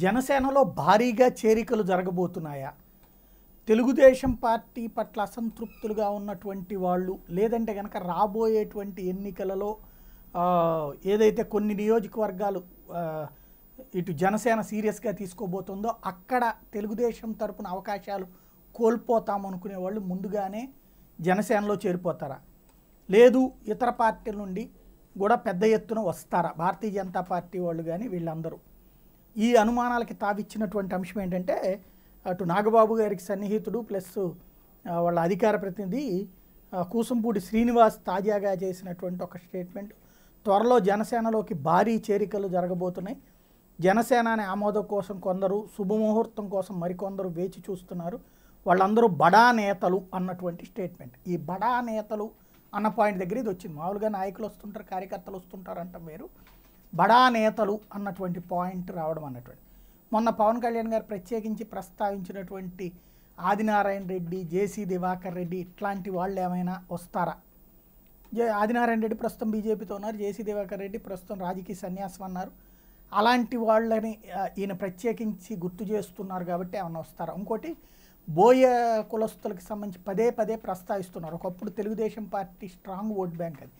జనసేనలో భారీగా చేరికలు జరగబోతున్నాయా తెలుగుదేశం పార్టీ పట్ల అసంతృప్తులుగా ఉన్నటువంటి వాళ్ళు లేదంటే కనుక రాబోయేటువంటి ఎన్నికలలో ఏదైతే కొన్ని నియోజకవర్గాలు ఇటు జనసేన సీరియస్గా తీసుకోబోతుందో అక్కడ తెలుగుదేశం తరపున అవకాశాలు కోల్పోతామనుకునే వాళ్ళు ముందుగానే జనసేనలో చేరిపోతారా లేదు ఇతర పార్టీల నుండి కూడా పెద్ద ఎత్తున వస్తారా భారతీయ జనతా పార్టీ వాళ్ళు కానీ వీళ్ళందరూ ఈ అనుమానాలకి తావిచ్చినటువంటి అంశం ఏంటంటే అటు నాగబాబు గారికి సన్నిహితుడు ప్లస్ వాళ్ళ అధికార ప్రతినిధి కూసంపూడి శ్రీనివాస్ తాజాగా చేసినటువంటి ఒక స్టేట్మెంట్ త్వరలో జనసేనలోకి భారీ చేరికలు జరగబోతున్నాయి జనసేనాని ఆమోదం కోసం కొందరు శుభముహూర్తం కోసం మరికొందరు వేచి చూస్తున్నారు వాళ్ళందరూ బడా నేతలు అన్నటువంటి స్టేట్మెంట్ ఈ బడా నేతలు అన్న పాయింట్ దగ్గర ఇది వచ్చింది మామూలుగా నాయకులు వస్తుంటారు కార్యకర్తలు వస్తుంటారు అంటాం వేరు బడా నేతలు అన్నటువంటి పాయింట్ రావడం అన్నటువంటి మొన్న పవన్ కళ్యాణ్ గారు ప్రత్యేకించి ప్రస్తావించినటువంటి ఆదినారాయణ రెడ్డి జేసీ దివాకర్ రెడ్డి ఇట్లాంటి వాళ్ళు ఏమైనా వస్తారా జే ఆదినారాయణ రెడ్డి ప్రస్తుతం బీజేపీతో ఉన్నారు జేసీ దివాకర్ రెడ్డి ప్రస్తుతం రాజకీయ సన్యాసం అన్నారు అలాంటి వాళ్ళని ఈయన ప్రత్యేకించి గుర్తు చేస్తున్నారు కాబట్టి ఏమైనా వస్తారా ఇంకోటి బోయ కులస్తులకు సంబంధించి పదే పదే ప్రస్తావిస్తున్నారు ఒకప్పుడు Telugu Desam party strong vote bank అది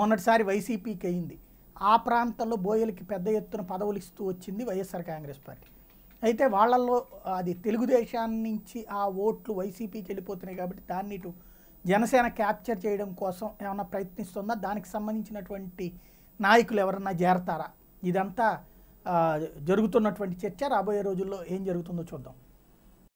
మొన్నటిసారి వైసీపీకి అయింది ఆ ప్రాంతంలో బోయలకి పెద్ద ఎత్తున పదవులు ఇస్తూ వచ్చింది వైఎస్ఆర్ కాంగ్రెస్ పార్టీ అయితే వాళ్ళల్లో అది తెలుగుదేశాన్ని నుంచి ఆ ఓట్లు వైసీపీకి వెళ్ళిపోతున్నాయి కాబట్టి దాన్ని ఇటు జనసేన క్యాప్చర్ చేయడం కోసం ఏమైనా ప్రయత్నిస్తుందా దానికి సంబంధించినటువంటి నాయకులు ఎవరన్నా చేరతారా ఇదంతా జరుగుతున్నటువంటి చర్చ రాబోయే రోజుల్లో ఏం జరుగుతుందో చూద్దాం